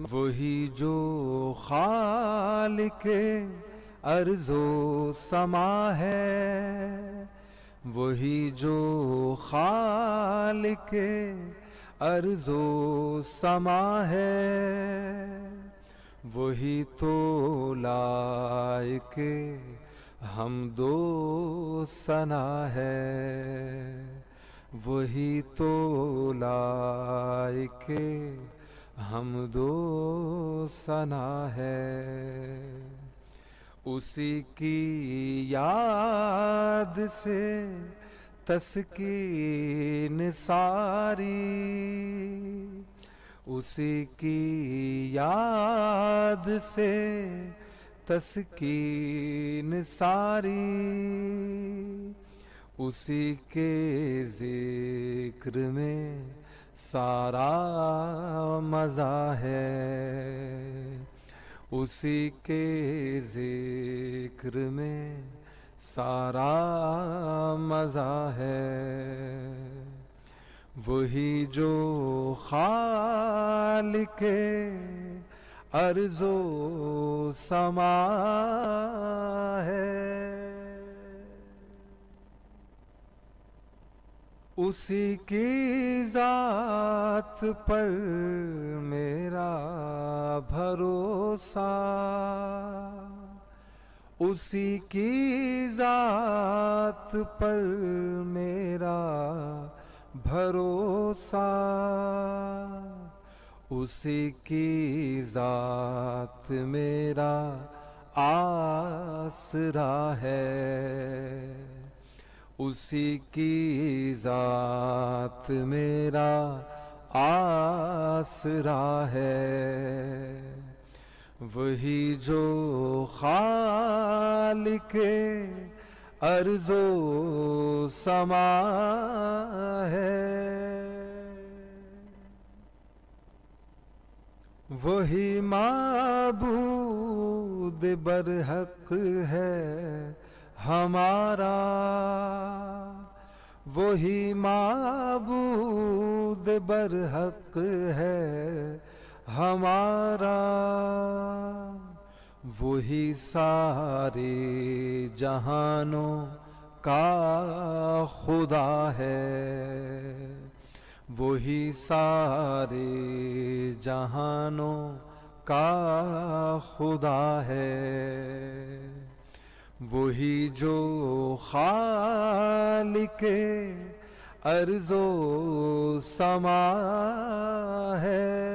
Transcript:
वही जो खाल के अर्जो समा है वही जो खाल के अर्जो समा है वही तो लाए के हम दो सना है वही तो लाए के हम दो सना है उसी की याद से तस्कीन सारी उसी की याद से तस्कीन सारी उसी के जिक्र में सारा मज़ा है उसी के जिक्र में सारा मज़ा है वही जो खाल के अर्जो समा उसी की जात पर मेरा भरोसा उसी की जात पर मेरा भरोसा उसी की जात मेरा आसरा है उसी की जात मेरा आसरा है वही जो खाल के अर्जो समा है वही माबूद बरहक है हमारा वही माबूद बरहक है हमारा वही सारे जहानों का खुदा है वही सारे जहानों का खुदा है वही जो खालिक अर्जो समा है